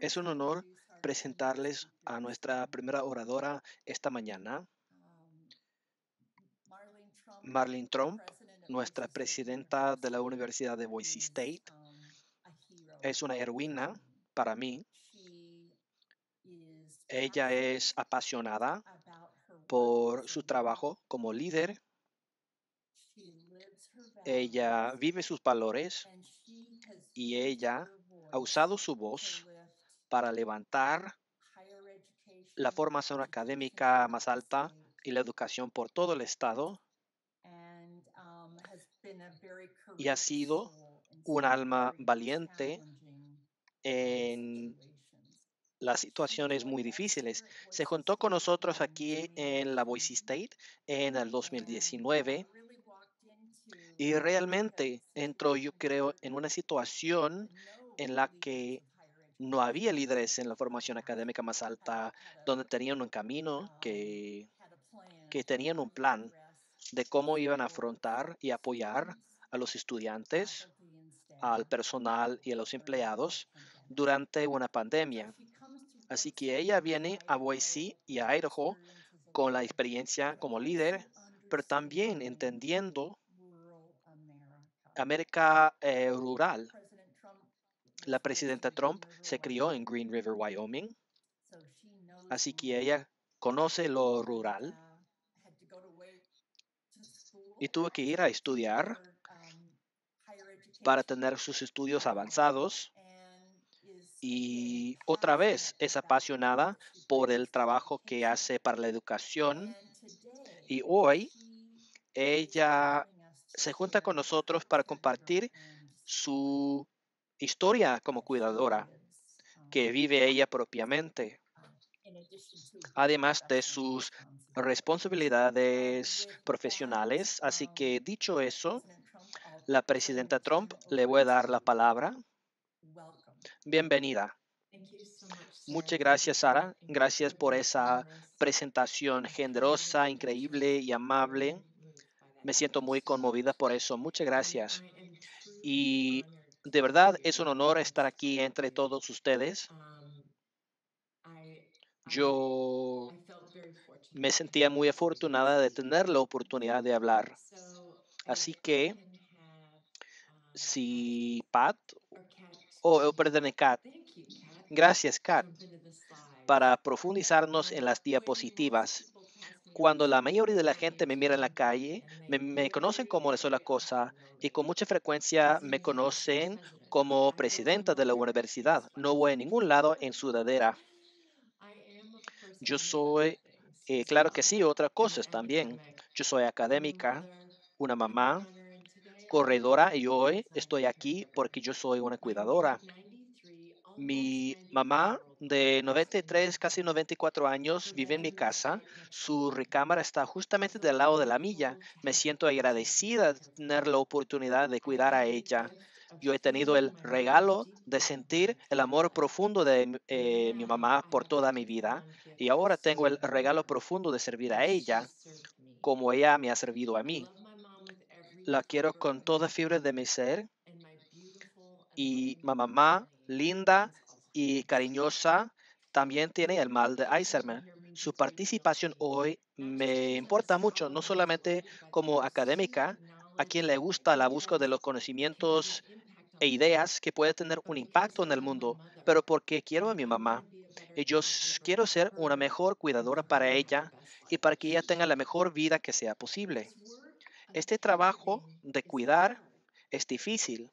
Es un honor presentarles a nuestra primera oradora esta mañana, Marlene Trump, nuestra presidenta de la Universidad de Boise State. Es una heroína para mí. Ella es apasionada por su trabajo como líder. Ella vive sus valores y ella ha usado su voz para levantar la formación académica más alta y la educación por todo el Estado um, y ha sido un alma valiente en las situaciones muy difíciles. Se juntó con nosotros aquí en la Boise State en el 2019 y realmente entró, yo creo, en una situación en la que no había líderes en la formación académica más alta donde tenían un camino que, tenían un plan de cómo iban a afrontar y apoyar a los estudiantes, al personal y a los empleados durante una pandemia. Así que ella viene a Boise y a Idaho con la experiencia como líder, pero también entendiendo América eh, rural la presidenta Trump se crió en Green River, Wyoming, así que ella conoce lo rural y tuvo que ir a estudiar para tener sus estudios avanzados y otra vez es apasionada por el trabajo que hace para la educación y hoy ella se junta con nosotros para compartir su historia como cuidadora que vive ella propiamente, además de sus responsabilidades profesionales. Así que dicho eso, la presidenta Trump le voy a dar la palabra. Bienvenida. Muchas gracias, Sara. Gracias por esa presentación generosa, increíble y amable. Me siento muy conmovida por eso. Muchas gracias. Y de verdad es un honor estar aquí entre todos ustedes. Um, Yo me sentía muy afortunada de tener la oportunidad de hablar. Así que um, si Pat, o perdón, Kat, gracias Kat, para profundizarnos en las diapositivas cuando la mayoría de la gente me mira en la calle, me, conocen como la sola cosa y con mucha frecuencia me conocen como presidenta de la universidad. No voy a ningún lado en sudadera. Yo soy, eh, claro que sí, otras cosas también. Yo soy académica, una mamá, corredora y hoy estoy aquí porque yo soy una cuidadora. Mi mamá de 93, casi 94 años, vive en mi casa. Su recámara está justamente del lado de la milla. Me siento agradecida de tener la oportunidad de cuidar a ella. Yo he tenido el regalo de sentir el amor profundo de eh, mi mamá por toda mi vida y ahora tengo el regalo profundo de servir a ella como ella me ha servido a mí. La quiero con toda fibra de mi ser y mamá linda y cariñosa también tiene el mal de Alzheimer. Su participación hoy me importa mucho, no solamente como académica, a quien le gusta la búsqueda de los conocimientos e ideas que puede tener un impacto en el mundo, pero porque quiero a mi mamá. Y yo quiero ser una mejor cuidadora para ella y para que ella tenga la mejor vida que sea posible. Este trabajo de cuidar es difícil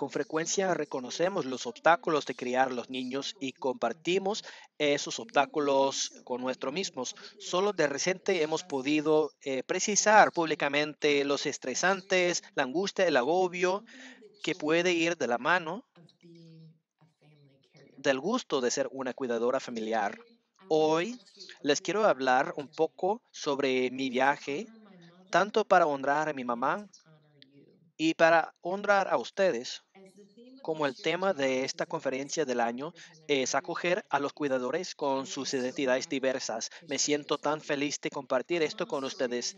con frecuencia reconocemos los obstáculos de criar los niños y compartimos esos obstáculos con nosotros mismos. Solo de reciente hemos podido eh, precisar públicamente los estresantes, la angustia, el agobio que puede ir de la mano del gusto de ser una cuidadora familiar. Hoy les quiero hablar un poco sobre mi viaje, tanto para honrar a mi mamá y para honrar a ustedes como el tema de esta conferencia del año es acoger a los cuidadores con sus identidades diversas. Me siento tan feliz de compartir esto con ustedes.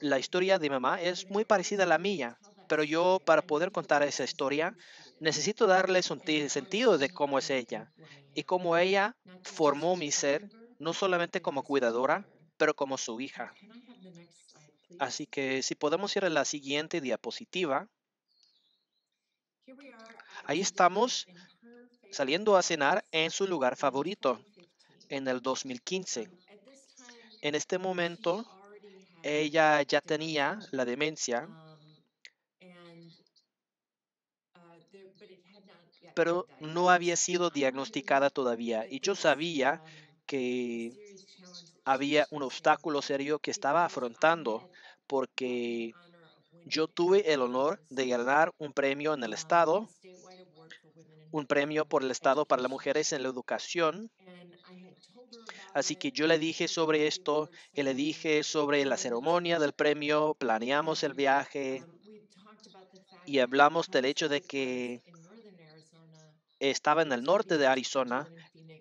La historia de mamá es muy parecida a la mía, pero yo para poder contar esa historia necesito darles un sentido de cómo es ella y cómo ella formó mi ser, no solamente como cuidadora, pero como su hija. Así que si podemos ir a la siguiente diapositiva. Ahí estamos saliendo a cenar en su lugar favorito en el 2015. En este momento, ella ya tenía la demencia, um, uh, pero no había sido diagnosticada todavía. Y yo sabía que había un obstáculo serio que estaba afrontando porque yo tuve el honor de ganar un premio en el um, Estado, un premio por el Estado para las mujeres en la educación. Así que yo le dije sobre esto, le dije sobre la ceremonia del premio, planeamos el viaje um, y hablamos del hecho de que estaba en el norte de Arizona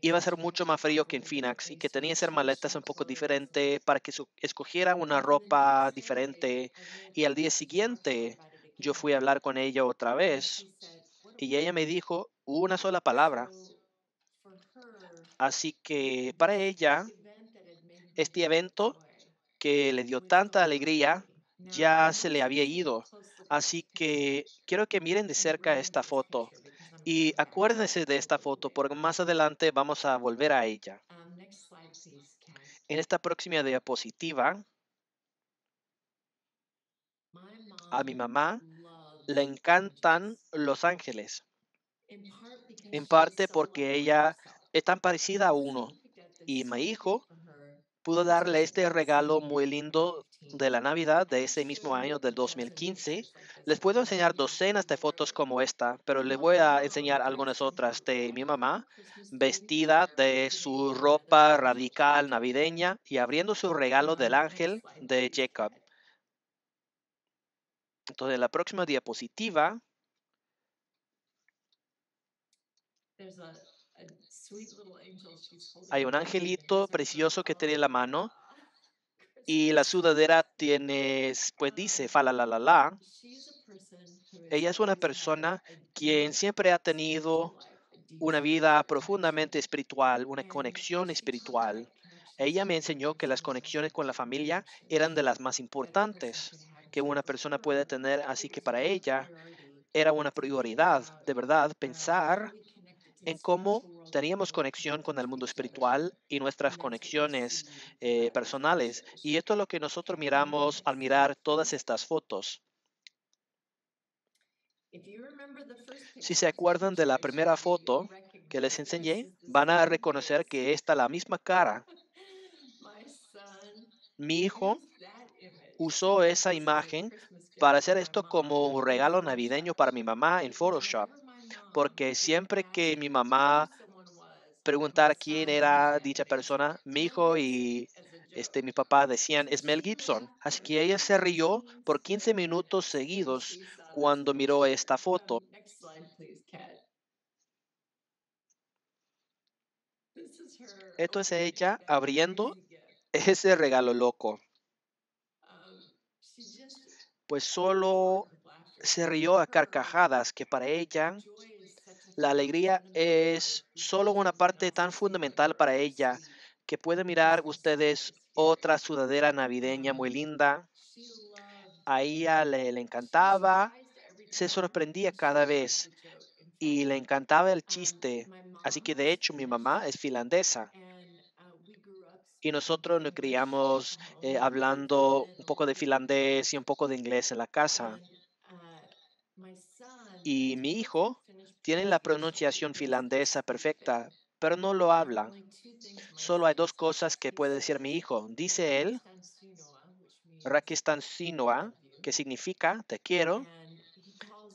iba a ser mucho más frío que en Phoenix y que tenía que ser maletas un poco diferente para que escogiera una ropa diferente. Y al día siguiente yo fui a hablar con ella otra vez y ella me dijo una sola palabra. Así que para ella, este evento que le dio tanta alegría ya se le había ido. Así que quiero que miren de cerca esta foto. Y acuérdense de esta foto porque más adelante vamos a volver a ella. Um, en esta próxima diapositiva, a mi mamá le encantan los ángeles, en parte porque ella es tan parecida a uno. Y mi hijo pudo darle este regalo muy lindo de la Navidad de ese mismo año del 2015. Les puedo enseñar docenas de fotos como esta, pero les voy a enseñar algunas otras de mi mamá vestida de su ropa radical navideña y abriendo su regalo del ángel de Jacob. Entonces, la próxima diapositiva. Hay un angelito precioso que tiene la mano y la sudadera tiene, pues dice, fa la la la la. Ella es una persona quien siempre ha tenido una vida profundamente espiritual, una conexión espiritual. Ella me enseñó que las conexiones con la familia eran de las más importantes que una persona puede tener, así que para ella era una prioridad, de verdad, pensar en cómo teníamos conexión con el mundo espiritual y nuestras conexiones eh, personales. Y esto es lo que nosotros miramos al mirar todas estas fotos. Si se acuerdan de la primera foto que les enseñé, van a reconocer que está la misma cara. Mi hijo usó esa imagen para hacer esto como un regalo navideño para mi mamá en Photoshop porque ah, siempre que mi mamá preguntara quién era dicha persona, mi hijo y este, mi papá decían, es Mel Gibson. Así que ella se rió por 15 minutos seguidos cuando miró esta foto. Esto es ella abriendo ese regalo loco. Pues solo se rió a carcajadas que para ella la alegría es solo una parte tan fundamental para ella que puede mirar ustedes otra sudadera navideña muy linda. A ella le, encantaba, se sorprendía cada vez y le encantaba el chiste. Así que de hecho mi mamá es finlandesa y nosotros nos criamos eh, hablando un poco de finlandés y un poco de inglés en la casa. Y mi hijo tiene la pronunciación finlandesa perfecta, pero no lo habla. Solo hay dos cosas que puede decir mi hijo. Dice él, Rakistan Sinoa, que significa te quiero,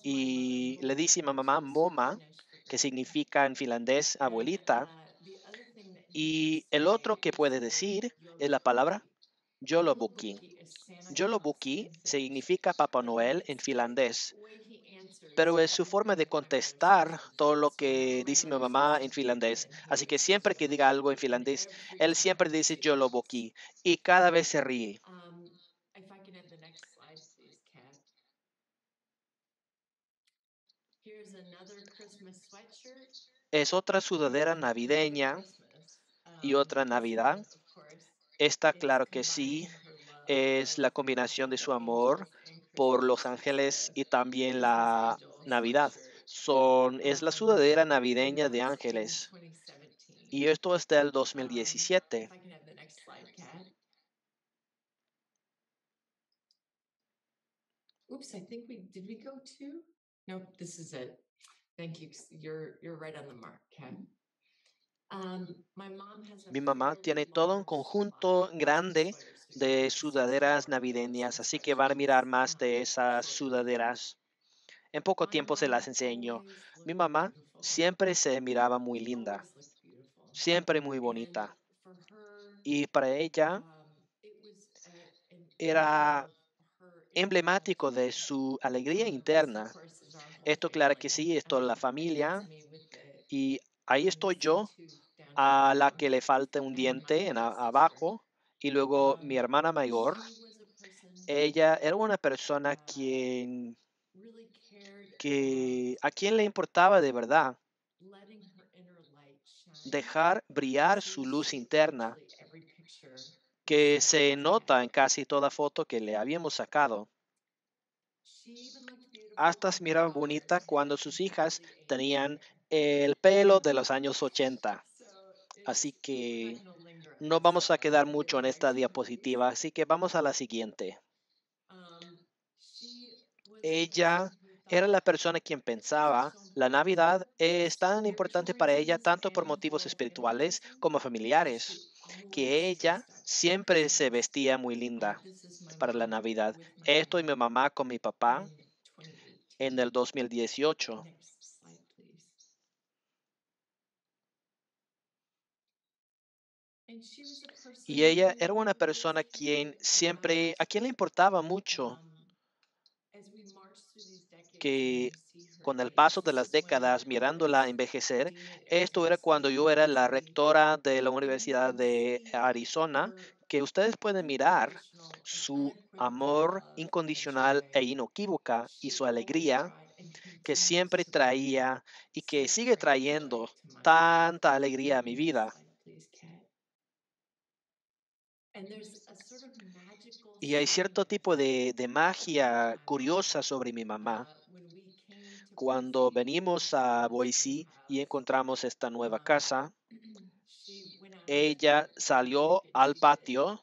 y le dice mi mamá Moma, que significa en finlandés abuelita. Uh, y el otro que puede decir es la palabra Jolobuki. Jolobuki significa Papá Noel en finlandés, pero es su forma de contestar todo lo que dice mi mamá en finlandés. Así que siempre que diga algo en finlandés, él siempre dice yo lo boquí y cada vez se ríe. Es otra sudadera navideña y otra Navidad. Está claro que sí, es la combinación de su amor por Los Ángeles y también la Navidad. Son, es la sudadera navideña de Ángeles. Y esto es del 2017. Um, Mi mamá tiene todo un conjunto grande de sudaderas navideñas, así que van a mirar más de esas sudaderas. En poco tiempo se las enseño. Mi mamá siempre se miraba muy linda, siempre muy bonita. Y para ella era emblemático de su alegría interna. Esto claro que sí, esto es la familia. Y ahí estoy yo, a la que le falta un diente en abajo. Y luego mi hermana mayor, ella era una persona quien, que, a quien le importaba de verdad dejar brillar su luz interna que se nota en casi toda foto que le habíamos sacado. Hasta se miraba bonita cuando sus hijas tenían el pelo de los años 80. Así que no vamos a quedar mucho en esta diapositiva, así que vamos a la siguiente. Ella era la persona quien pensaba la Navidad es tan importante para ella tanto por motivos espirituales como familiares, que ella siempre se vestía muy linda para la Navidad. Esto y mi mamá con mi papá en el 2018. Y ella era una persona quien siempre, a quien le importaba mucho um, que con el paso de las décadas, mirándola envejecer, esto era cuando yo era la rectora de la Universidad de Arizona, que ustedes pueden mirar su amor incondicional e inequívoca y su alegría que siempre traía y que sigue trayendo tanta alegría a mi vida. Y hay cierto tipo de, magia curiosa sobre mi mamá uh, cuando venimos a Boise y encontramos esta nueva um, casa, ella salió al patio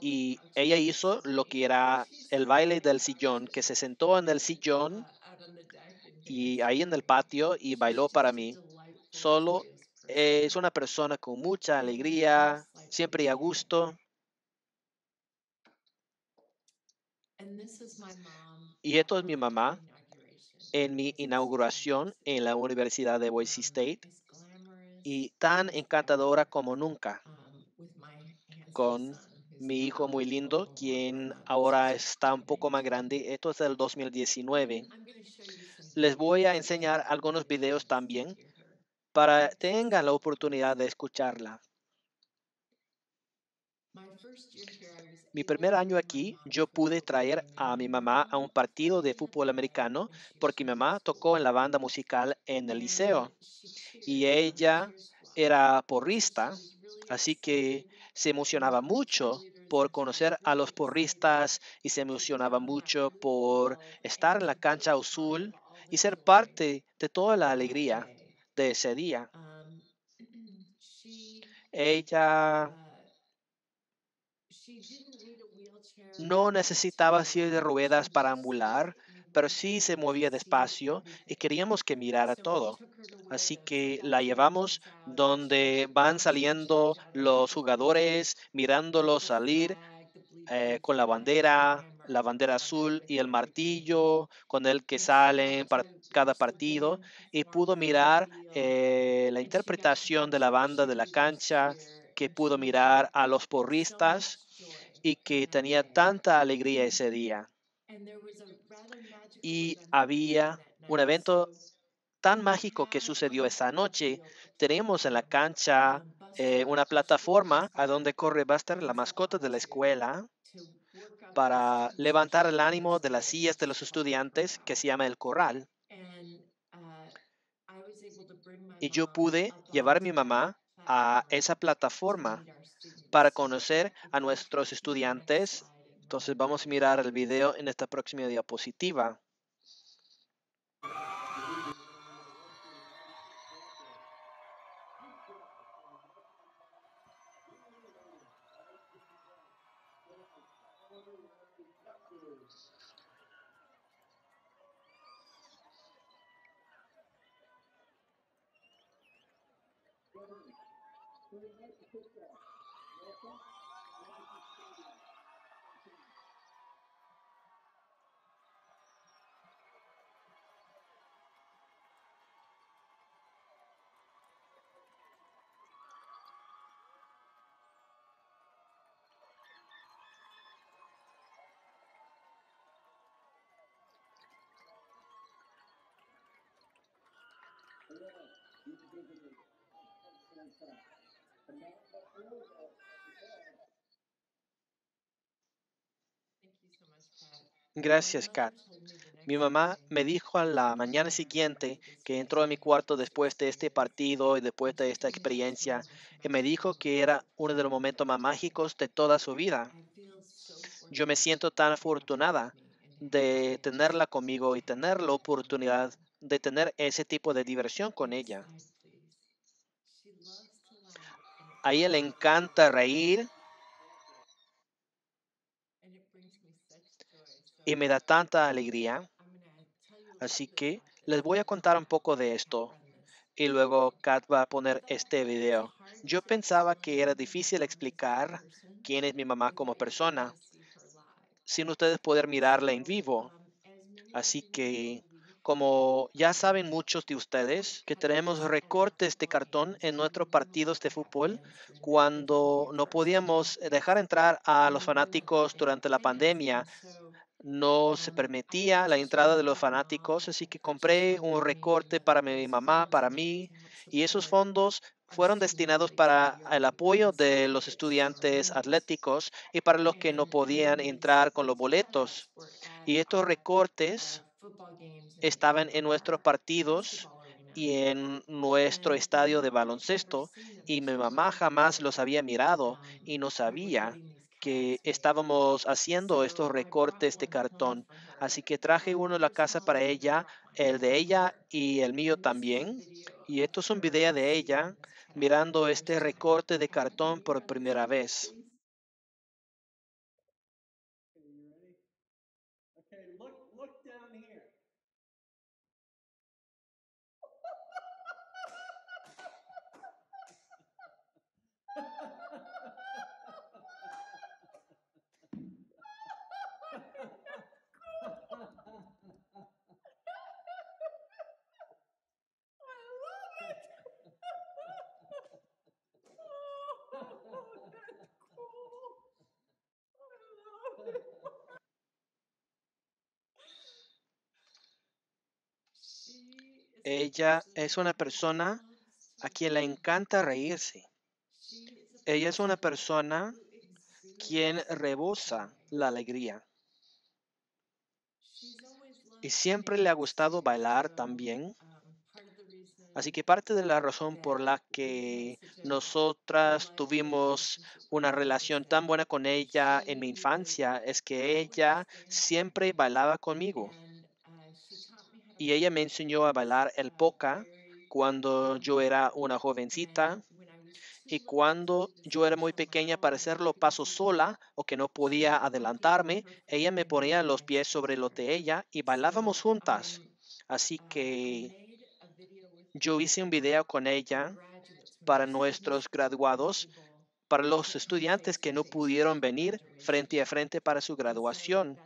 y ella hizo lo que era el baile del sillón, que se sentó en el sillón uh, y ahí en el patio y bailó para mí. Solo eh, es una persona con mucha alegría, siempre a gusto. Y esto es mi mamá en mi inauguración en la Universidad de Boise State y tan encantadora como nunca um, con mi hijo muy lindo, quien um, ahora está un poco más grande. Esto es del 2019. Les voy a enseñar algunos videos también para tengan la oportunidad de escucharla. Mi primer año aquí, yo pude traer a mi mamá a un partido de fútbol americano porque mi mamá tocó en la banda musical en el liceo y ella era porrista, así que se emocionaba mucho por conocer a los porristas y se emocionaba mucho por estar en la cancha azul y ser parte de toda la alegría de ese día. Ella no necesitaba silla de ruedas para ambular, pero sí se movía despacio y queríamos que mirara todo. Así que la llevamos donde van saliendo los jugadores, mirándolos salir eh, con la bandera, la bandera azul y el martillo con el que salen para cada partido y pudo mirar eh, la interpretación de la banda de la cancha, que pudo mirar a los porristas y que tenía tanta alegría ese día. Y había un evento tan mágico que sucedió esa noche. Tenemos en la cancha eh, una plataforma a donde corre Buster, la mascota de la escuela, para levantar el ánimo de las sillas de los estudiantes que se llama el corral. Y yo pude llevar a mi mamá a esa plataforma para conocer a nuestros estudiantes. Entonces vamos a mirar el video en esta próxima diapositiva. Gracias, Kat. Mi mamá me dijo a la mañana siguiente que entró a mi cuarto después de este partido y después de esta experiencia y me dijo que era uno de los momentos más mágicos de toda su vida. Yo me siento tan afortunada de tenerla conmigo y tener la oportunidad de tener ese tipo de diversión con ella. A ella le encanta reír y me da tanta alegría. Así que les voy a contar un poco de esto y luego Kat va a poner este video. Yo pensaba que era difícil explicar quién es mi mamá como persona sin ustedes poder mirarla en vivo. Así que, como ya saben muchos de ustedes, que tenemos recortes de cartón en nuestros partidos de fútbol cuando no podíamos dejar entrar a los fanáticos durante la pandemia no se permitía la entrada de los fanáticos, así que compré un recorte para mi mamá, para mí, y esos fondos fueron destinados para el apoyo de los estudiantes atléticos y para los que no podían entrar con los boletos. Y estos recortes estaban en nuestros partidos y en nuestro estadio de baloncesto y mi mamá jamás los había mirado y no sabía que estábamos haciendo estos recortes de cartón. Así que traje uno de la casa para ella, el de ella y el mío también. Y esto es un video de ella mirando este recorte de cartón por primera vez. Ella es una persona a quien le encanta reírse. Ella es una persona quien rebosa la alegría. Y siempre le ha gustado bailar también. Así que parte de la razón por la que nosotras tuvimos una relación tan buena con ella en mi infancia es que ella siempre bailaba conmigo y ella me enseñó a bailar el poca cuando yo era una jovencita y cuando yo era muy pequeña para hacerlo paso sola o que no podía adelantarme, ella me ponía los pies sobre los de ella y bailábamos juntas. Así que yo hice un video con ella para nuestros graduados, para los estudiantes que no pudieron venir frente a frente para su graduación.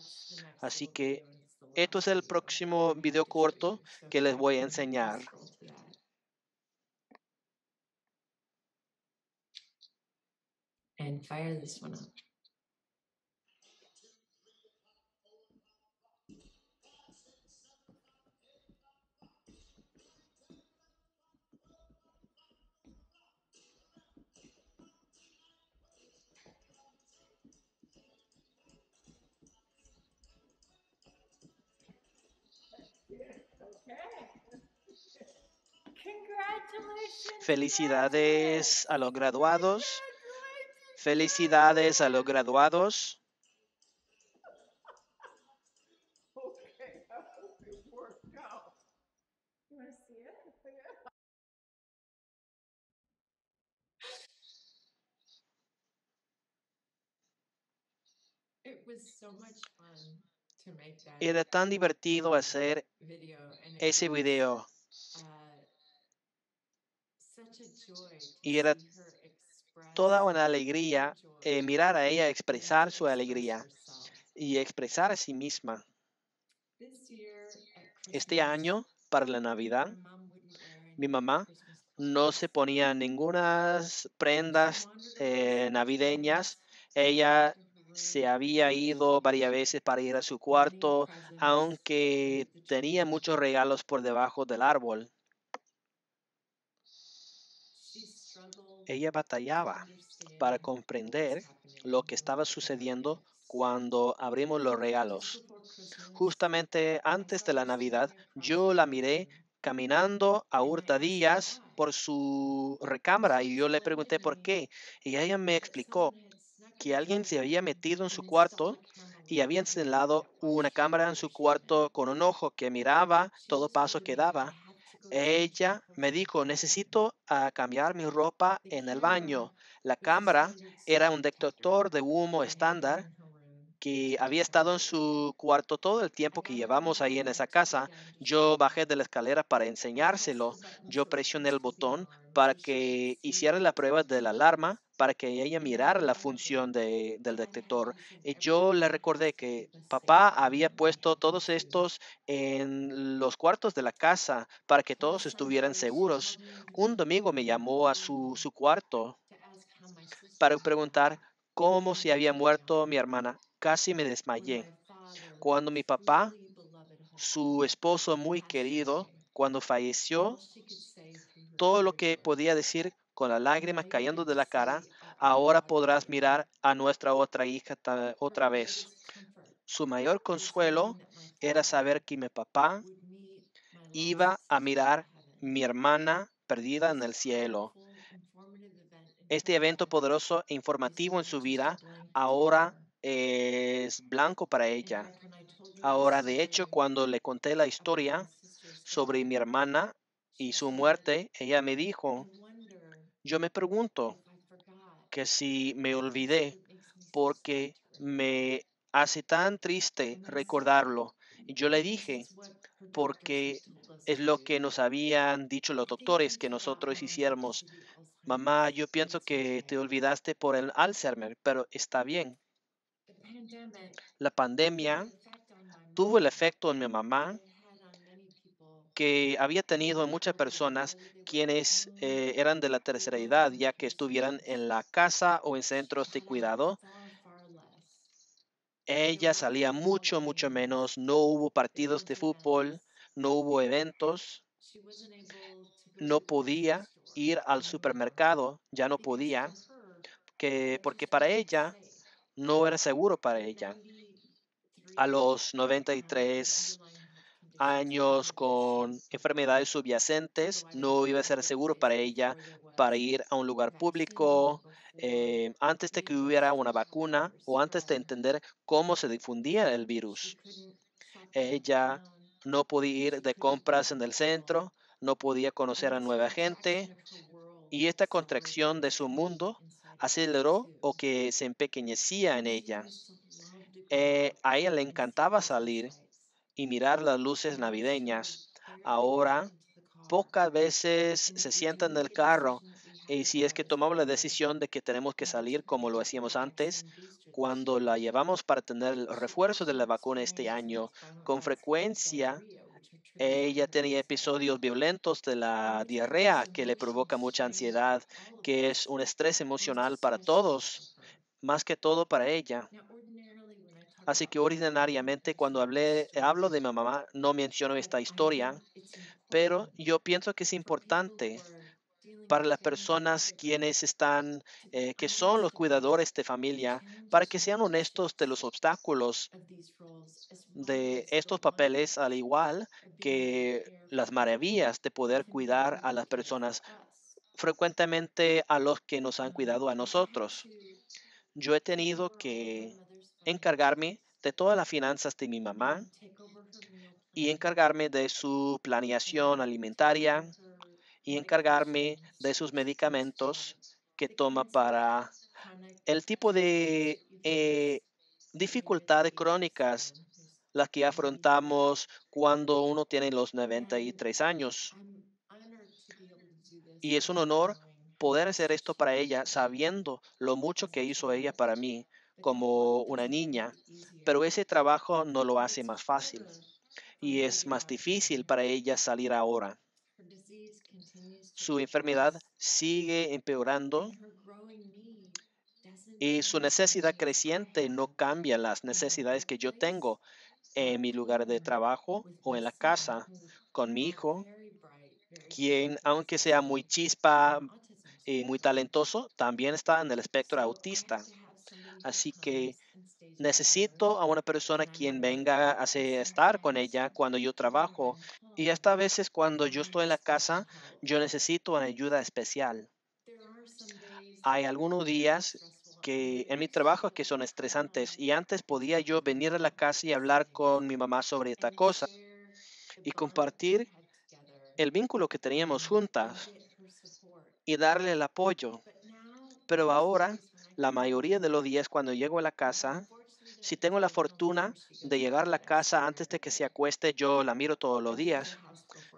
Así que esto es el próximo video corto que les voy a enseñar. Felicidades a los graduados. Felicidades a los graduados. Era tan divertido hacer ese video. Y era toda una alegría eh, mirar a ella expresar su alegría y expresar a sí misma. Este año, para la Navidad, mi mamá no se ponía ninguna prendas eh, navideñas. Ella se había ido varias veces para ir a su cuarto, aunque tenía muchos regalos por debajo del árbol. ella batallaba para comprender lo que estaba sucediendo cuando abrimos los regalos. Justamente antes de la Navidad, yo la miré caminando a hurtadillas por su recámara y yo le pregunté por qué. Y ella me explicó que alguien se había metido en su cuarto y había instalado una cámara en su cuarto con un ojo que miraba todo paso que daba ella me dijo, necesito ah, cambiar mi ropa en el baño. La cámara era un detector de humo estándar que había estado en su cuarto todo el tiempo que llevamos ahí en esa casa. Yo bajé de la escalera para enseñárselo. Yo presioné el botón para que hiciera la prueba de la alarma para que ella mirara la función del detector. Y eh, yo le recordé que papá había puesto todos estos en los cuartos de la casa para que todos estuvieran seguros. Un domingo me llamó a su, su cuarto para preguntar cómo se había muerto mi hermana. Casi me desmayé. Cuando mi papá, su esposo muy querido, cuando falleció, todo lo que podía decir con las lágrimas cayendo de la cara, ahora podrás mirar a nuestra otra hija otra vez. Su mayor consuelo era saber que mi papá iba a mirar mi hermana perdida en el cielo. Este evento poderoso e informativo en su vida ahora es blanco para ella. Ahora, de hecho, cuando le conté la historia sobre mi hermana y su muerte, ella me dijo, yo me pregunto que si me olvidé porque me hace tan triste recordarlo. Y yo le dije, porque es lo que nos habían dicho los doctores que nosotros hiciéramos. Mamá, yo pienso que te olvidaste por el Alzheimer, pero está bien. La pandemia tuvo el efecto en mi mamá que había tenido muchas personas quienes eh, eran de la tercera edad, ya que estuvieran en la casa o en centros de cuidado. Ella salía mucho, mucho menos. No hubo partidos de fútbol, no hubo eventos. No podía ir al supermercado, ya no podía, que, porque para ella no era seguro para ella. A los 93 años con enfermedades subyacentes, no iba a ser seguro para ella para ir a un lugar público eh, antes de que hubiera una vacuna o antes de entender cómo se difundía el virus. Ella no podía ir de compras en el centro, no podía conocer a nueva gente y esta contracción de su mundo aceleró o que se empequeñecía en ella. Eh, a ella le encantaba salir y mirar las luces navideñas. Ahora, pocas veces se sientan en el carro y si es que tomamos la decisión de que tenemos que salir como lo hacíamos antes, cuando la llevamos para tener el refuerzo de la vacuna este año, con frecuencia ella tenía episodios violentos de la diarrea que le provoca mucha ansiedad, que es un estrés emocional para todos, más que todo para ella. Así que originariamente cuando hablé, hablo de mi mamá, no menciono esta historia, pero yo pienso que es importante para las personas quienes están, eh, que son los cuidadores de familia, para que sean honestos de los obstáculos de estos papeles, al igual que las maravillas de poder cuidar a las personas, frecuentemente a los que nos han cuidado a nosotros. Yo he tenido que encargarme de todas las finanzas de mi mamá y encargarme de su planeación alimentaria y encargarme de sus medicamentos que toma para el tipo de eh, dificultades crónicas las que afrontamos cuando uno tiene los 93 años. Y es un honor poder hacer esto para ella sabiendo lo mucho que hizo ella para mí como una niña, pero ese trabajo no lo hace más fácil y es más difícil para ella salir ahora. Su enfermedad sigue empeorando y su necesidad creciente no cambia las necesidades que yo tengo en mi lugar de trabajo o en la casa con mi hijo, quien aunque sea muy chispa y muy talentoso, también está en el espectro autista. Así que necesito a una persona quien venga a estar con ella cuando yo trabajo. Y hasta a veces cuando yo estoy en la casa, yo necesito una ayuda especial. Hay algunos días que en mi trabajo que son estresantes y antes podía yo venir a la casa y hablar con mi mamá sobre esta cosa y compartir el vínculo que teníamos juntas y darle el apoyo. Pero ahora la mayoría de los días cuando llego a la casa, si tengo la fortuna de llegar a la casa antes de que se acueste, yo la miro todos los días.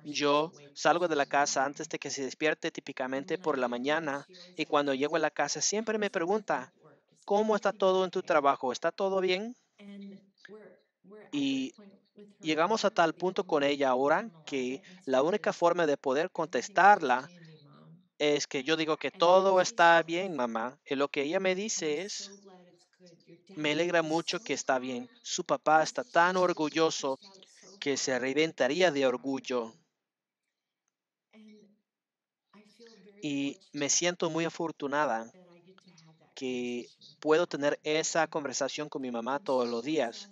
Yo salgo de la casa antes de que se despierte, típicamente por la mañana, y cuando llego a la casa siempre me pregunta, ¿cómo está todo en tu trabajo? ¿Está todo bien? Y llegamos a tal punto con ella ahora que la única forma de poder contestarla es que yo digo que todo está bien, mamá. Y lo que ella me dice es, me alegra mucho que está bien. Su papá está tan orgulloso que se reventaría de orgullo. Y me siento muy afortunada que puedo tener esa conversación con mi mamá todos los días.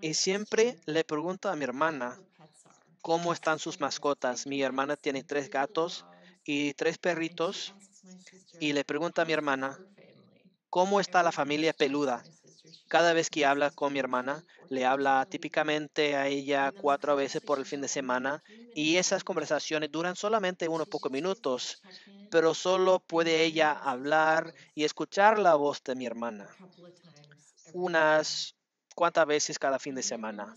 Y siempre le pregunto a mi hermana cómo están sus mascotas. Mi hermana tiene tres gatos y tres perritos y le pregunta a mi hermana, ¿cómo está la familia peluda? Cada vez que habla con mi hermana, le habla típicamente a ella cuatro veces por el fin de semana y esas conversaciones duran solamente unos pocos minutos, pero solo puede ella hablar y escuchar la voz de mi hermana unas cuantas veces cada fin de semana.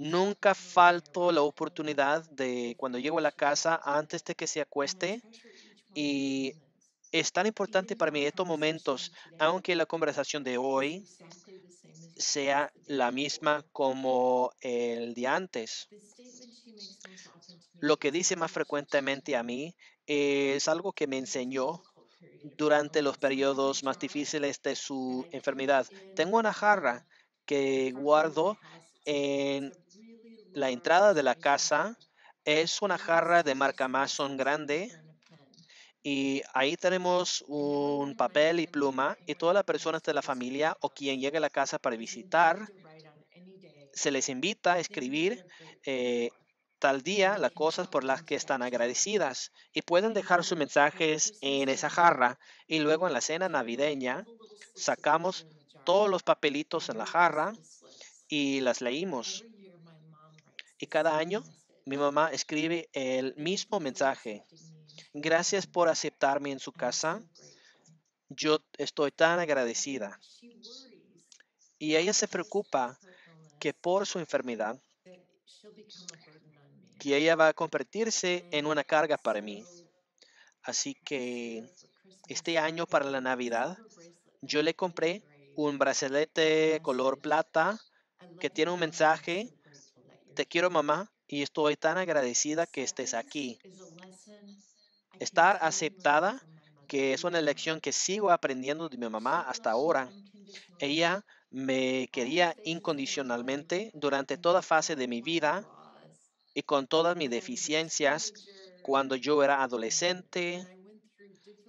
Nunca falto la oportunidad de cuando llego a la casa antes de que se acueste y es tan importante para mí estos momentos, aunque la conversación de hoy sea la misma como el de antes. Lo que dice más frecuentemente a mí es algo que me enseñó durante los periodos más difíciles de su enfermedad. Tengo una jarra que guardo en la entrada de la casa es una jarra de marca Mason grande y ahí tenemos un papel y pluma y todas las personas de la familia o quien llegue a la casa para visitar, se les invita a escribir eh, tal día las cosas por las que están agradecidas y pueden dejar sus mensajes en esa jarra y luego en la cena navideña sacamos todos los papelitos en la jarra y las leímos. Y cada año mi mamá escribe el mismo mensaje. Gracias por aceptarme en su casa. Yo estoy tan agradecida. Y ella se preocupa que por su enfermedad, que ella va a convertirse en una carga para mí. Así que este año para la Navidad, yo le compré un brazalete color plata que tiene un mensaje te quiero mamá y estoy tan agradecida que estés aquí. Estar aceptada, que es una lección que sigo aprendiendo de mi mamá hasta ahora. Ella me quería incondicionalmente durante toda fase de mi vida y con todas mis deficiencias cuando yo era adolescente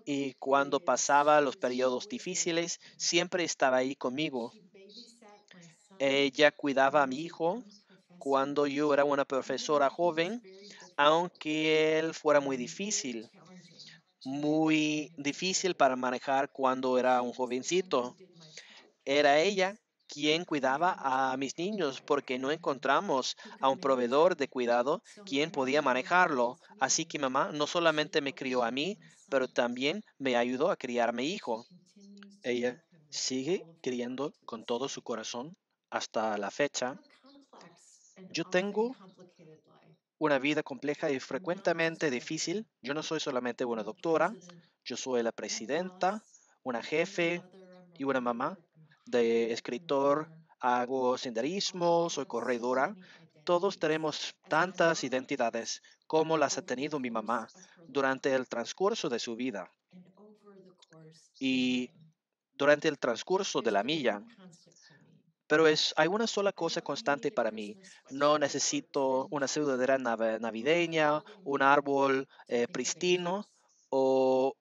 y cuando pasaba los periodos difíciles, siempre estaba ahí conmigo. Ella cuidaba a mi hijo cuando yo era una profesora joven, aunque él fuera muy difícil, muy difícil para manejar cuando era un jovencito. Era ella quien cuidaba a mis niños porque no encontramos a un proveedor de cuidado quien podía manejarlo. Así que mamá no solamente me crió a mí, pero también me ayudó a criar a mi hijo. Ella sigue criando con todo su corazón hasta la fecha yo tengo una vida compleja y frecuentemente difícil. Yo no soy solamente una doctora, yo soy la presidenta, una jefe y una mamá de escritor. Hago senderismo, soy corredora. Todos tenemos tantas identidades como las ha tenido mi mamá durante el transcurso de su vida. Y durante el transcurso de la milla, pero es, hay una sola cosa constante para mí. No necesito una ciudadera navideña, un árbol eh, pristino o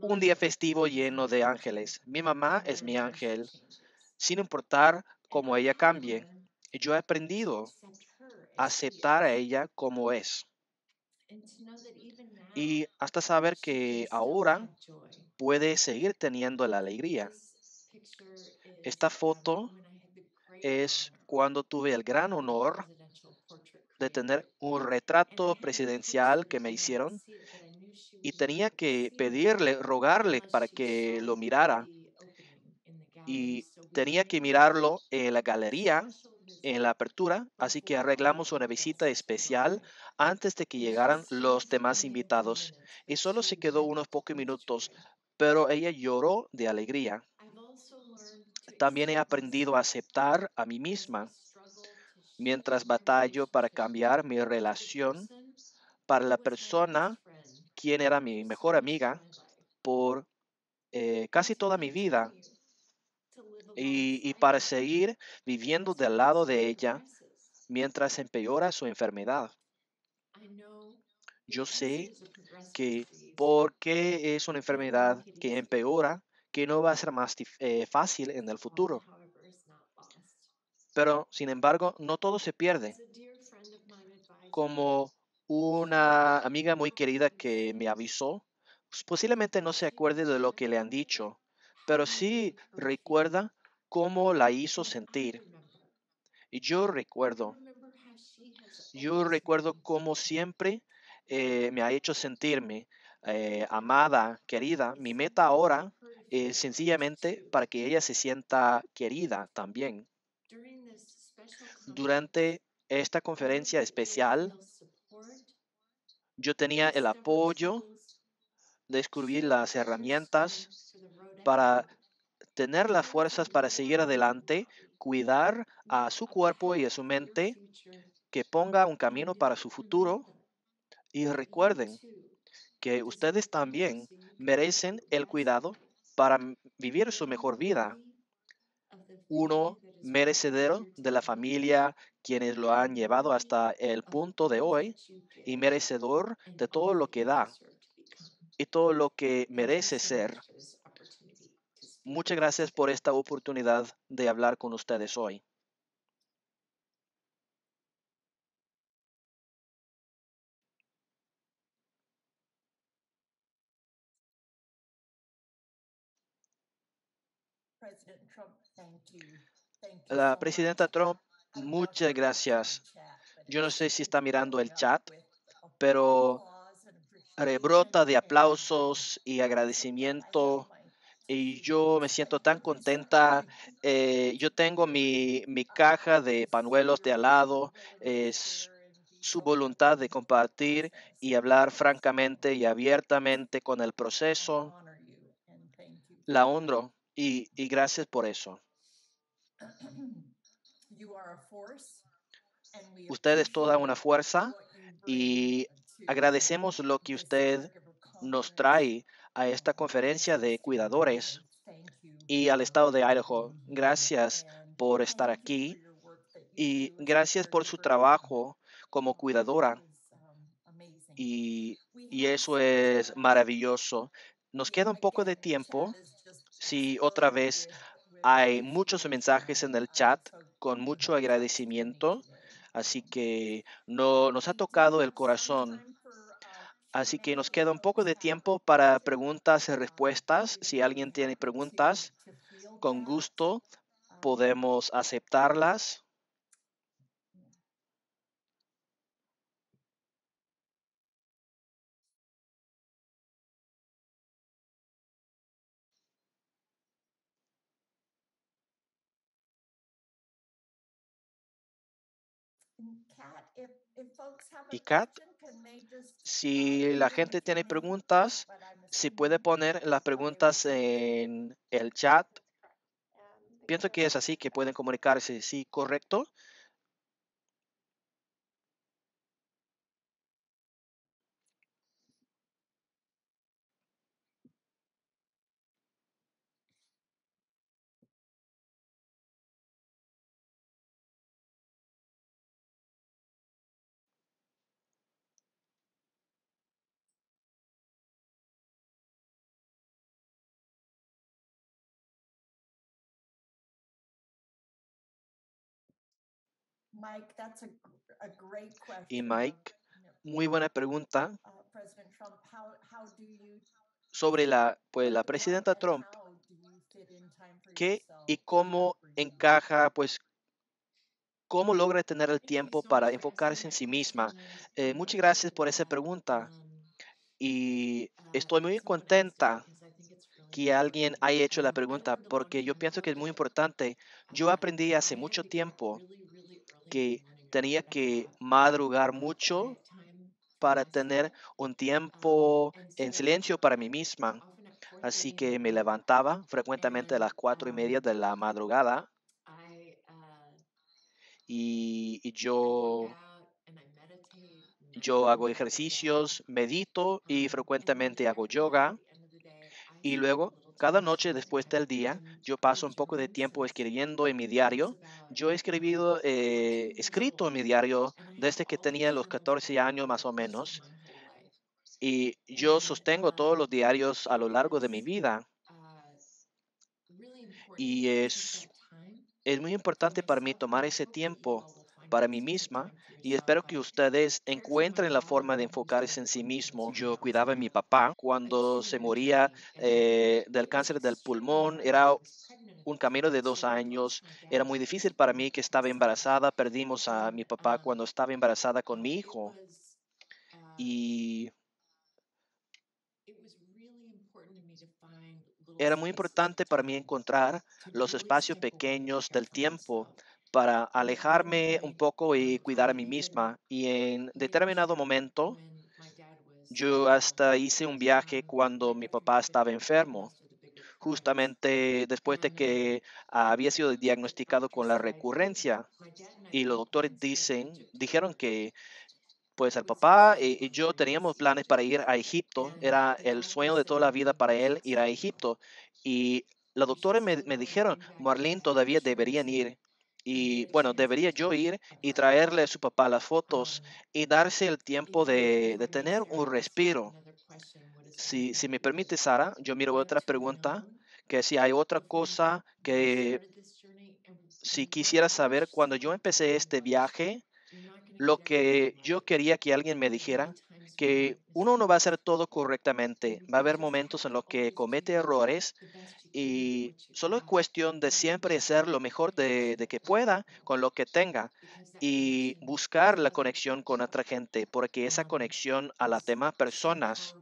un día festivo lleno de ángeles. Mi mamá es mi ángel, sin importar cómo ella cambie. Yo he aprendido a aceptar a ella como es. Y hasta saber que ahora puede seguir teniendo la alegría. Esta foto es cuando tuve el gran honor de tener un retrato presidencial que me hicieron y tenía que pedirle, rogarle para que lo mirara. Y tenía que mirarlo en la galería, en la apertura, así que arreglamos una visita especial antes de que llegaran los demás invitados. Y solo se quedó unos pocos minutos, pero ella lloró de alegría. También he aprendido a aceptar a mí misma mientras batallo para cambiar mi relación para la persona quien era mi mejor amiga por eh, casi toda mi vida y, y para seguir viviendo del lado de ella mientras empeora su enfermedad. Yo sé que porque es una enfermedad que empeora que no va a ser más eh, fácil en el futuro. Pero, sin embargo, no todo se pierde. Como una amiga muy querida que me avisó, pues, posiblemente no se acuerde de lo que le han dicho, pero sí recuerda cómo la hizo sentir. Y yo recuerdo, yo recuerdo cómo siempre eh, me ha hecho sentirme eh, amada, querida. Mi meta ahora eh, sencillamente para que ella se sienta querida también. Durante esta conferencia especial, yo tenía el apoyo, descubrí las herramientas para tener las fuerzas para seguir adelante, cuidar a su cuerpo y a su mente, que ponga un camino para su futuro. Y recuerden que ustedes también merecen el cuidado para vivir su mejor vida. Uno merecedor de la familia, quienes lo han llevado hasta el punto de hoy, y merecedor de todo lo que da y todo lo que merece ser. Muchas gracias por esta oportunidad de hablar con ustedes hoy. La presidenta Trump, muchas gracias. Yo no sé si está mirando el chat, pero rebrota de aplausos y agradecimiento. Y yo me siento tan contenta. Eh, yo tengo mi, mi, caja de panuelos de al lado. Es su voluntad de compartir y hablar francamente y abiertamente con el proceso. La honro y, gracias por eso. Usted es toda una fuerza y agradecemos lo que usted nos trae a esta conferencia de cuidadores y al estado de Idaho. Gracias por estar aquí y gracias por su trabajo como cuidadora. Um, y, y eso es maravilloso. Nos queda un poco de tiempo si otra vez hay muchos mensajes en el chat con mucho agradecimiento, así que no, nos ha tocado el corazón. Así que nos queda un poco de tiempo para preguntas y respuestas. Si alguien tiene preguntas, con gusto podemos aceptarlas. y Kat. Si la gente tiene preguntas, si puede poner las preguntas en el chat. Pienso que es así que pueden comunicarse, sí, correcto. Y Mike, muy buena pregunta uh, sobre la, pues, la presidenta Trump. ¿Qué y cómo encaja, pues, cómo logra tener el tiempo para enfocarse en sí misma? Eh, muchas gracias por esa pregunta um, y uh, estoy muy contenta que alguien haya hecho la pregunta porque yo pienso que es muy importante. Yo aprendí hace mucho tiempo que tenía que madrugar mucho para tener un tiempo en silencio para mí misma. Así que me levantaba frecuentemente a las cuatro y media de la madrugada y, yo, yo hago ejercicios, medito y frecuentemente hago yoga. Y luego cada noche después del día, yo paso un poco de tiempo escribiendo en mi diario. Yo he escribido, eh, escrito en mi diario desde que tenía los 14 años más o menos. Y yo sostengo todos los diarios a lo largo de mi vida. Y es, es muy importante para mí tomar ese tiempo para mí misma y espero que ustedes encuentren la forma de enfocarse en sí mismo. Yo cuidaba a mi papá cuando se moría eh, del cáncer del pulmón. Era un camino de dos años. Era muy difícil para mí que estaba embarazada. Perdimos a mi papá cuando estaba embarazada con mi hijo. Y era muy importante para mí encontrar los espacios pequeños del tiempo para alejarme un poco y cuidar a mí misma. Y en determinado momento, yo hasta hice un viaje cuando mi papá estaba enfermo, justamente después de que había sido diagnosticado con la recurrencia. Y los doctores dicen, dijeron que pues el papá y, yo teníamos planes para ir a Egipto. Era el sueño de toda la vida para él ir a Egipto. Y los doctores me, me dijeron, Marlene, todavía deberían ir. Y bueno, debería yo ir y traerle a su papá las fotos y darse el tiempo de, tener un respiro. Si, si, me permite, Sara, yo miro otra pregunta, que si hay otra cosa que si quisiera saber, cuando yo empecé este viaje, lo que yo quería que alguien me dijera, que uno no va a hacer todo correctamente, va a haber momentos en los que comete errores y solo es cuestión de siempre hacer lo mejor de, de que pueda con lo que tenga y buscar la conexión con otra gente, porque esa conexión a las demás personas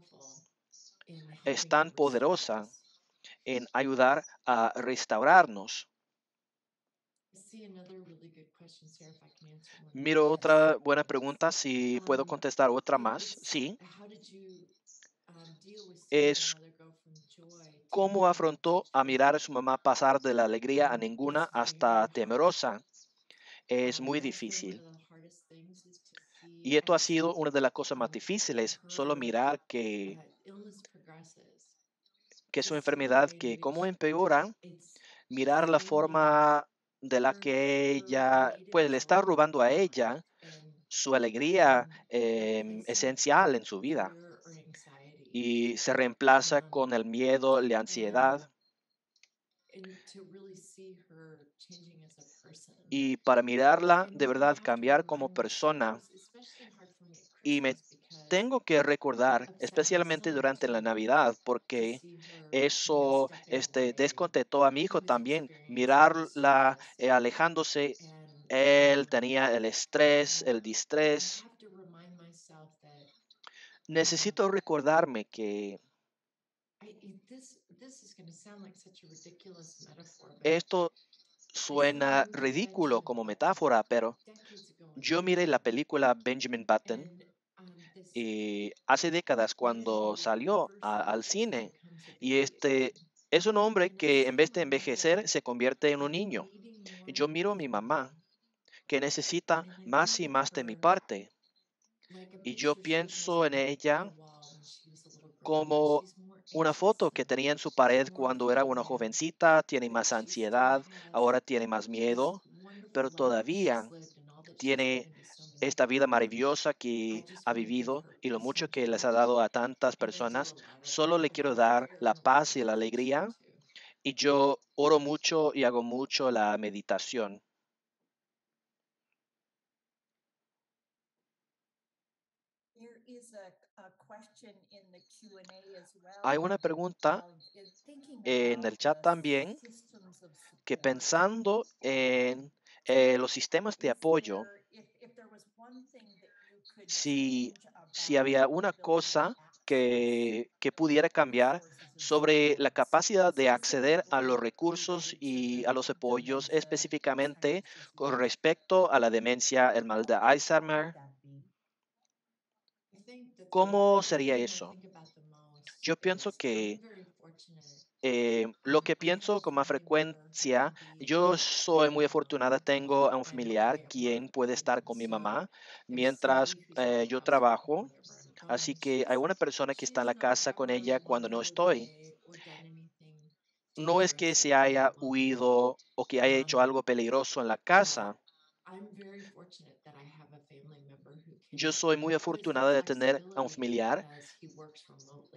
es tan poderosa en ayudar a restaurarnos. Miro otra buena pregunta, si um, puedo contestar otra más. Sí. Um, es cómo afrontó a mirar a su mamá pasar de la alegría a ninguna hasta temerosa. Es um, muy difícil. Y esto ha sido una de las cosas más difíciles, solo mirar que, que su enfermedad, que cómo empeora, mirar la forma de la que ella, pues le está robando a ella su alegría em, esencial en su vida y se reemplaza con el miedo, la ansiedad. Y para mirarla, de verdad, cambiar como persona. Y me tengo que recordar, especialmente durante la Navidad, porque eso este, descontentó a mi hijo también, mirarla eh, alejándose. Él tenía el estrés, el distrés. Necesito recordarme que esto suena ridículo como metáfora, pero yo miré la película Benjamin Button eh, hace décadas cuando salió al cine. Y este es un hombre que en vez de envejecer se convierte en un niño. Yo miro a mi mamá que necesita más y más de mi parte. Y yo pienso en ella como una foto que tenía en su pared cuando era una jovencita, tiene más ansiedad, ahora tiene más miedo, pero todavía tiene esta vida maravillosa que ha vivido y lo mucho que les ha dado a tantas personas. Solo le quiero dar la paz y la alegría. Y yo oro mucho y hago mucho la meditación. Hay una pregunta um, en el chat también que pensando en eh, los sistemas de apoyo si, si había una cosa que, que, pudiera cambiar sobre la capacidad de acceder a los recursos y a los apoyos específicamente con respecto a la demencia, el mal de Alzheimer. ¿Cómo sería eso? Yo pienso que eh, lo que pienso con más frecuencia, yo soy muy afortunada, tengo a un familiar quien puede estar con mi mamá mientras eh, yo trabajo, así que hay una persona que está en la casa con ella cuando no estoy. No es que se haya huido o que haya hecho algo peligroso en la casa. Yo soy muy afortunada de tener a un familiar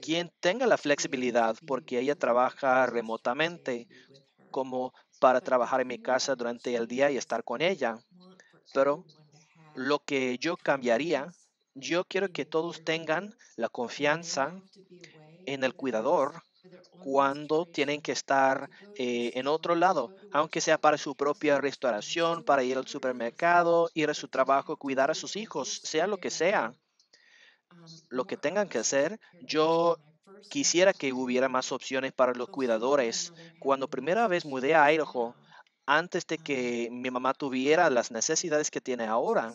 quien tenga la flexibilidad porque ella trabaja remotamente como para trabajar en mi casa durante el día y estar con ella. Pero lo que yo cambiaría, yo quiero que todos tengan la confianza en el cuidador cuando tienen que estar eh, en otro lado, aunque sea para su propia restauración, para ir al supermercado, ir a su trabajo, cuidar a sus hijos, sea lo que sea, lo que tengan que hacer. Yo quisiera que hubiera más opciones para los cuidadores. Cuando primera vez mudé a Idaho, antes de que mi mamá tuviera las necesidades que tiene ahora,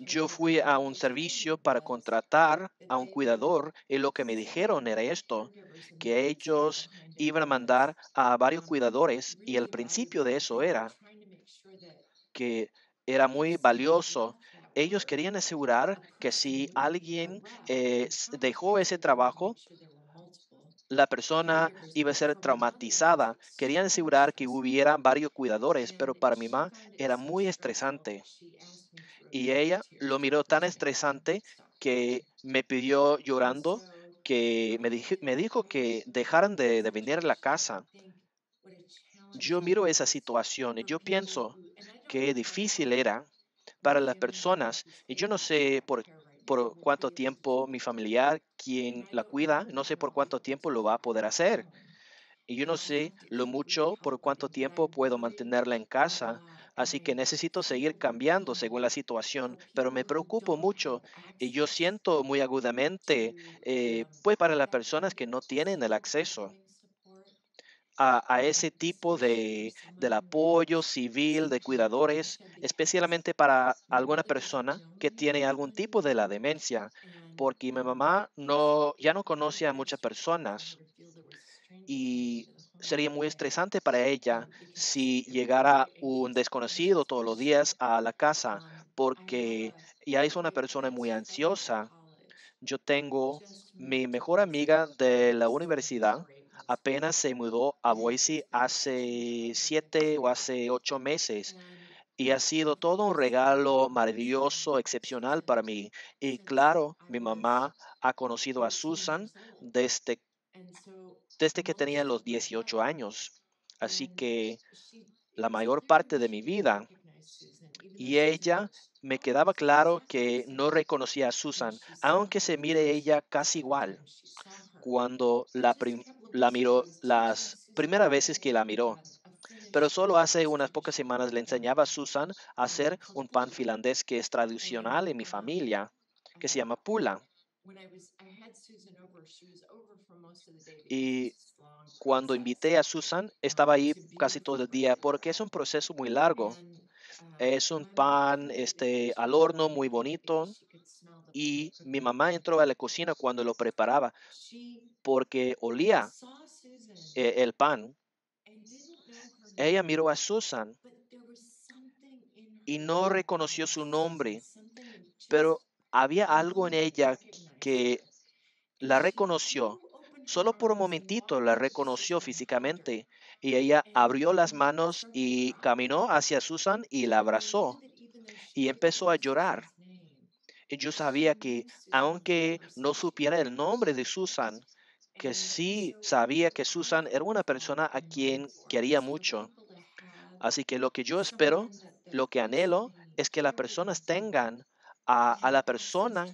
yo fui a un servicio para contratar a un cuidador y lo que me dijeron era esto, que ellos iban a mandar a varios cuidadores y el principio de eso era que era muy valioso. Ellos querían asegurar que si alguien eh, dejó ese trabajo, la persona iba a ser traumatizada. Querían asegurar que hubiera varios cuidadores, pero para mi mamá era muy estresante y ella lo miró tan estresante que me pidió llorando que me, dijo, que dejaran de, de venir a la casa. Yo miro esa situación y yo pienso que difícil era para las personas. Y yo no sé por, por cuánto tiempo mi familiar, quien la cuida, no sé por cuánto tiempo lo va a poder hacer. Y yo no sé lo mucho por cuánto tiempo puedo mantenerla en casa Así que necesito seguir cambiando según la situación, pero me preocupo mucho y yo siento muy agudamente, eh, pues para las personas que no tienen el acceso a, ese tipo de, del apoyo civil de cuidadores, especialmente para alguna persona que tiene algún tipo de la demencia, porque mi mamá no, ya no conoce a muchas personas y sería muy estresante para ella si llegara un desconocido todos los días a la casa, porque ya es una persona muy ansiosa. Yo tengo mi mejor amiga de la universidad, apenas se mudó a Boise hace siete o hace ocho meses. Y ha sido todo un regalo maravilloso, excepcional para mí. Y claro, mi mamá ha conocido a Susan desde desde este que tenía los 18 años. Así que la mayor parte de mi vida. Y ella me quedaba claro que no reconocía a Susan, aunque se mire ella casi igual. Cuando la, la miró las primeras veces que la miró. Pero solo hace unas pocas semanas le enseñaba a Susan a hacer un pan finlandés que es tradicional en mi familia, que se llama pula. Y cuando invité a Susan, um, estaba ahí casi todo el día porque es un proceso muy largo. Um, es un pan este, al horno muy bonito y mi mamá entró a la cocina cuando lo preparaba porque olía e, el pan. Ella miró a Susan y no reconoció su nombre, pero había algo en ella que la reconoció, solo por un momentito la reconoció físicamente y ella abrió las manos y caminó hacia Susan y la abrazó y empezó a llorar. Y yo sabía que aunque no supiera el nombre de Susan, que sí sabía que Susan era una persona a quien quería mucho. Así que lo que yo espero, lo que anhelo, es que las personas tengan a, a la persona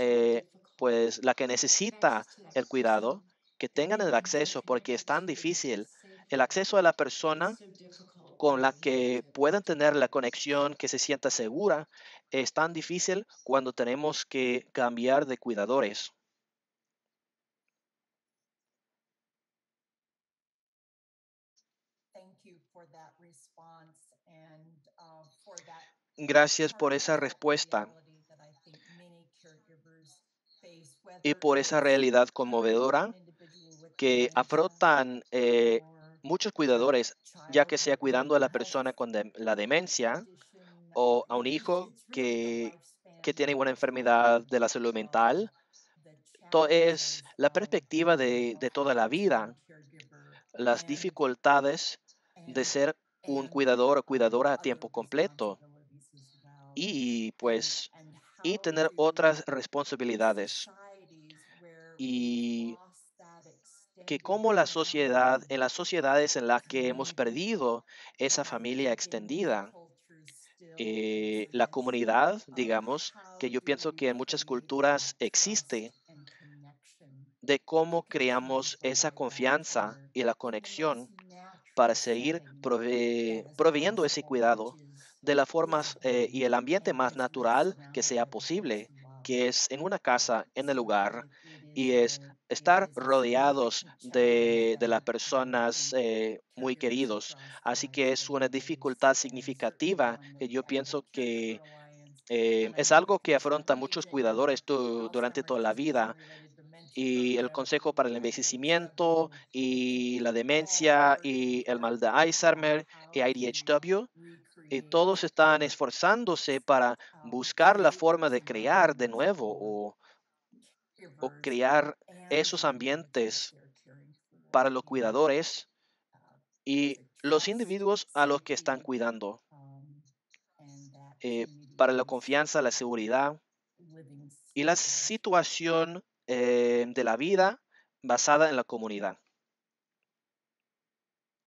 eh, pues la que necesita el cuidado, que tengan el acceso, porque es tan difícil el acceso a la persona con la que puedan tener la conexión que se sienta segura es tan difícil cuando tenemos que cambiar de cuidadores. Uh, Gracias por esa respuesta y por esa realidad conmovedora que afrontan eh, muchos cuidadores, ya que sea cuidando a la persona con la demencia o a un hijo que, tiene una enfermedad de la salud mental. Todo es la perspectiva de, de toda la vida, las dificultades de ser un cuidador o cuidadora a tiempo completo y pues y tener otras responsabilidades y que como la sociedad, en las sociedades en las que hemos perdido esa familia extendida, eh, la comunidad, digamos, que yo pienso que en muchas culturas existe, de cómo creamos esa confianza y la conexión para seguir proveyendo ese cuidado de la forma eh, y el ambiente más natural que sea posible que es en una casa, en el lugar, y es mm, estar rodeados de, las personas eh, muy queridos. Así que es una dificultad significativa que yo pienso que eh, es algo que afronta muchos cuidadores durante toda la vida y el Consejo para el Envejecimiento y la demencia y el mal de Alzheimer y IDHW y mm. todos están esforzándose para ah, buscar la forma de crear de nuevo o, crear esos ambientes para los cuidadores ah, y los individuos a los que están cuidando, um, eh, para la confianza, la seguridad y la situación eh, de la vida basada en la comunidad.